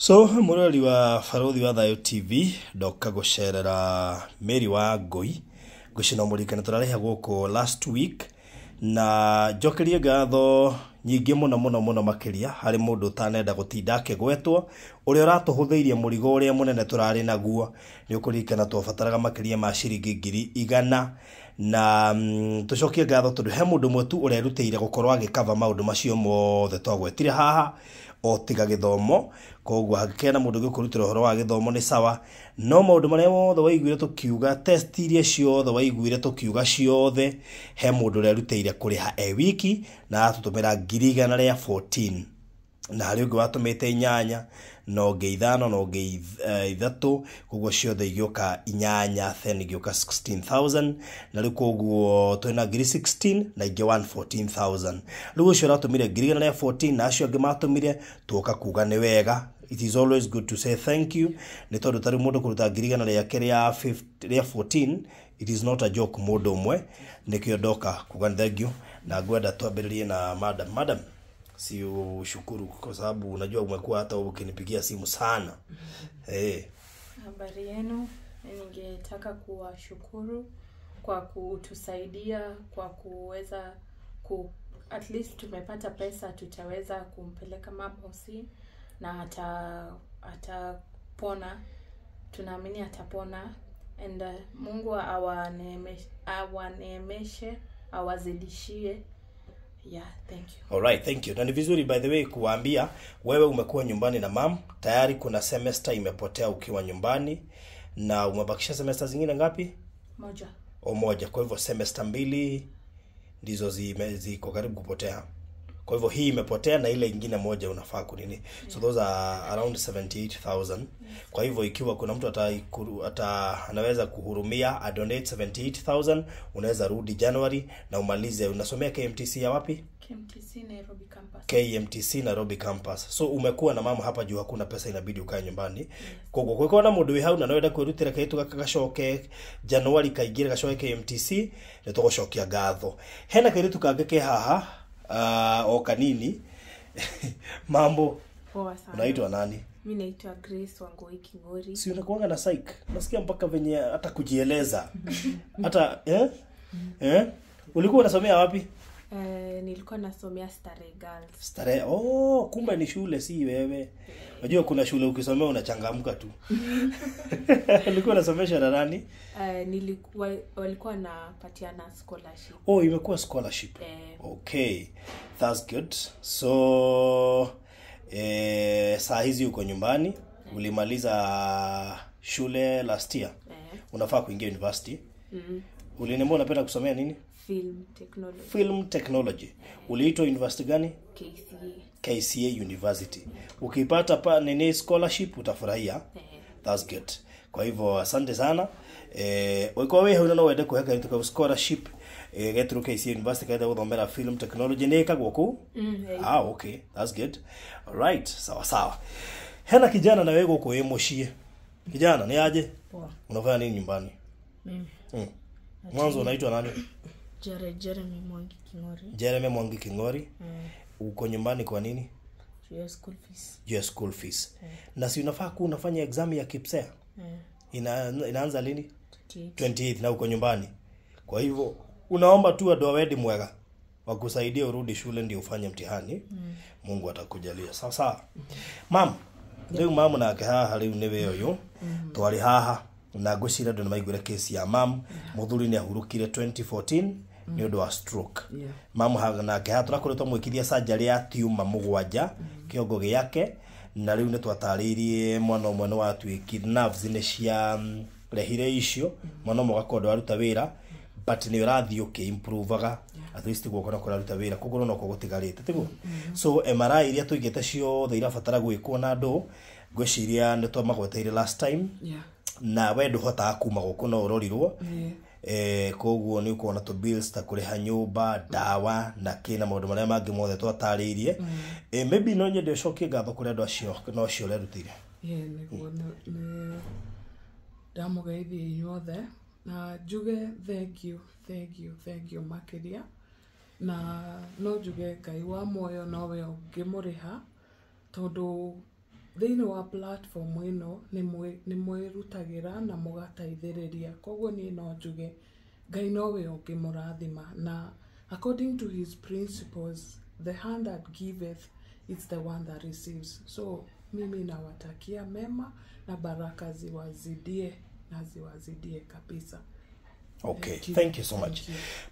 so murori wa barothi wa thayo tv ndoka gucerera meri wa ngui ngucina muririkana turareha guku last week na njokerie ngatho nyingä muno muno muno makiria hari mundu tanenda gå tinda akä gwetwo å rä a å ratå hå thä naguo ni ukurikana kå ririkana twabataraga makä ma ciringi ngiri igana na mm, tå cokie ngatho tondå he må ndå mwe tu å rerutä ire gå macio mothe twagwetire haha otiga tiga githomo koguo hakikena na mundu gikurutira horo wa githomo ni sawa no maundu maria wothe waiguire tukiuga test iria ciothe waiguire tukiuga ciothe he mundu uria arutĩire kũrĩha e wiki na atutumĩra ngiri igana rĩa 14 na harä å watumite watåmĩte inyanya na å ngä ithano na å ngä eh, ithatå koguo ciothe igä ka inyanya then igä ka 16000 na rä u koguo twä na ngiri 16 na ingä 114000 rä u å cio ũratå mire ngiri igana rĩa 14 na acio angä matå mire tuoka kuga nä wega it is always good to say thank you nä tondå tarä u må ndå kå ruta ngiri igana rĩake rĩa 14 it is not a joke må ndå å mwe nä kä o ndoka kuga thank you na ngwenda twambä rä rie na madam madam si ushukuru kwa sababu unajua umekuwa hata ukinipigia simu sana hey. Mm-hmm. Eh. habari yenu ningetaka kuwashukuru kwa kutusaidia kwa kuweza ku at least tumepata pesa tutaweza kumpeleka mamosi na ata atapona tunaamini atapona and uh, mungu awaneemeshe awaneemeshe awazidishie Yeah, thank you. Alright, thank you. Na ni vizuri by the way kuwaambia wewe umekuwa nyumbani na mam, tayari kuna semester imepotea ukiwa nyumbani na umebakisha semester zingine ngapi? Moja. O moja. Kwa hivyo semester mbili ndizo ziko karibu kupotea. Kwa hivyo hii imepotea na ile ingine moja unafaa kunini. So those are around 78000. Kwa hivyo ikiwa kuna mtu ata, ata anaweza kuhurumia a donate 78000, unaweza rudi January na umalize. Unasomea KMTC ya wapi? KMTC Nairobi campus. KMTC Nairobi campus. So umekuwa na mama hapa juu hakuna pesa inabidi ukae nyumbani. Yes. Kogo kwiko na mudu wi hau na noenda kwirutira kaitu gakagacoke January kaingire gacoke KMTC nitugucokia ngatho. Hena kaitu kangi haha uh, oka nini mambo unaitwa nani naitwa grace si unakuanga na psych nasikia mpaka venye hata kujieleza hata eh? eh? ulikuwa unasomea wapi Eh, nilikuwa nasomea stare Girls. Oh, kumbe ni shule si wewe. Unajua kuna shule ukisomea unachangamka tu. Ulikuwa unasomesha na nani? Uh, walikuwa wanapatiana Oh, imekuwa scholarship. Eh. Okay. That's good. So eh, saa hizi uko nyumbani eh. Ulimaliza shule last year eh. Unafaa kuingia university mm -hmm Uliniambia unapenda kusomea nini? Film technology. Film technology. Uliitwa university gani? KCA. KCA University. Ukipata pa nini scholarship utafurahia. Eh. That's good. Kwa hivyo asante sana. Eh, wako wewe unaona wewe ndio kuheka into scholarship eh getro KCA University kaita guthomera film technology ni kagwo ku? Mm, hey. Eh. Ah, okay. That's good. All right. Sawa sawa. Hena kijana na wewe uko emoshie Kijana ni aje? Poa. Unafanya nini nyumbani? Mimi. Mm mwanzo unaitwa nani jeremy mwangi kingori jeremy mm. uko nyumbani kwa nini ya school fees, school fees. Mm. na si unafaa kuwa unafanya exam ya kipsea yeah. Ina, inaanza lini 28. 28 na uko nyumbani kwa hivyo unaomba tu adoawedi mwega wakusaidia urudi shule ndio ufanye mtihani mm. mungu atakujalia sawa sawa mam riu mamu nake haha riu niwe uyu mm. twari haha na ngwiciria andå nä maiguire case ya mam må thuri nä ahurukire 2014 nä å wa stroke yeah. mam nake hatå rakoretwo twa mwä surgery ya tiuma må gwanja kä na rä u nä twatarä mwana å mwe nä watuä ki cia rehire icio mwana å mwe gakorwo ndå waruta wä but nä å rathiä å kä improvaga at least guoko no kå raruta wä ra koguo noko gå tigarä tiguo mm. so MRI iria tå igä te ciothe irabatara gwä kwo na andå ngwä ciria twamagweteire last time yeah na ndå hotaga kuma kå no å eh koguo ni ukuona kå bills ta nyå mba ndawa na kina marä a mangä mothe twatarä mm. eh maybe no nyende cokie ngatho kuri andu acio no ucio urerutire ndamugeithia inyuothe na njuge thank you thank you thank you makiria na no njuge ngai wa moyo nowe ngimuriha tondu thĩinĩ wa platform ĩno nĩ mwĩrutagĩra na mũgateithĩrĩria koguo niĩ no njuge ngai nowe ũngĩmũrathima na according to his principles the hand that giveth is the one that receives so mimi nawatakia mema na baraka ziwazidie na ziwazidie kabisa okay thank you so much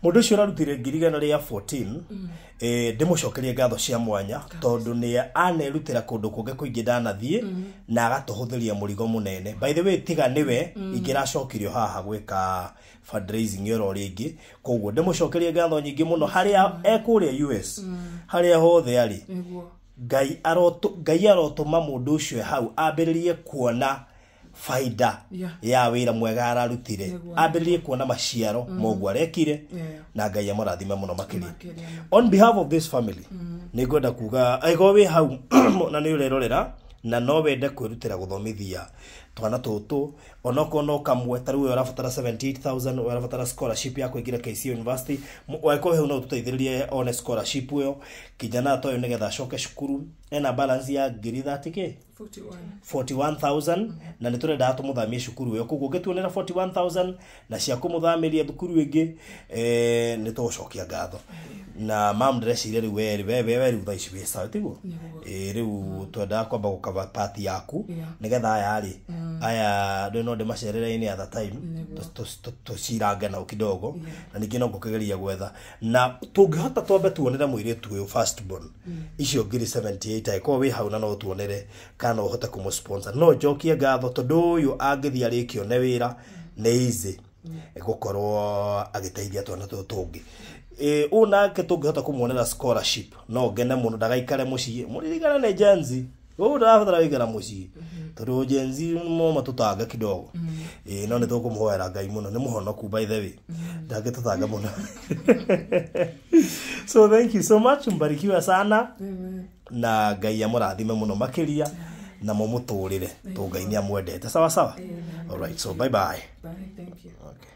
rarutire ngirigana ararutire ngirigano ria 14 mm. eh, ndimucokerie ngatho cia mwanya tondu ni anerutira kundu kå ingä ndanathiä mm. na agatuhuthiria murigo munene by the way tiga niwe mm. ingiracokirio haha gwika fundraising ĩyo rĩngĩ koguo cokerie ngatho nyingĩ mũno harĩa ekũrĩa US a hothe arä ngai ndå å cio hau ambĩrĩrie kuona faida ya ya wira mwega ararutire ambiririe kuona maciaro mm-hmm. moguo arekire na ngai amurathime muno makiria on behalf of this family mm. Mm-hmm. ngwenda kuga go wä hau na ni rerorera na no wende kwirutira guthomithia twana tutu onoko no kamwe taru we urabatara 78000 we urabatara scholarship ya kuingira KC University weko he no tuteithiririe one scholarship yo kijana to yo getha coke cukuru ena balance ya ngiri 30 k 41000 mm-hmm. na nä tå rendaga tå må thamie cukuru ä yo koguo ngä tuonera 41000 na cia kå må thamä ria thukuru ä eh, ngä nä tå cokia ngatho mm-hmm. na mam ndäreciria rä u weweri tha ici wä sawa tiguo eh, rä u twendaga kwamba gå kava pati yaku nä getha aya mm aya ndu no ndimacerereini at the time tucirangana kidogo na ningä no ngå gwetha na tungihota twambe tuonere tu ũyũ firstborn mm. icio ngiri 78 agĩkorwo wĩ hau na no tuonere kana no ũhote kũmũsponsor no njokie ngatho tondũ ũyũ angĩthiĩ arĩkĩone wĩra mm. nĩ easy mm. gũkorwo agĩteithia twana tũtũ tũngĩ ũ nake tũngĩhota kũmuonera scholarship no ngene mũno ndagaikare mũciĩ mũririkane nĩ jenzi gå å ndarabatara wä ngera må ciä tondå jenzi mo tanga kidogo ä mm-hmm. no nä tå kå må hoera ngai må no nä må honoku baithe wä mm-hmm. ndangä tå tanga må no so thank you so much sana na ngai amå rathime må no makä ria na må tå rä re tå ngai nä amwendete sawasawa so bye bye, bye Okay.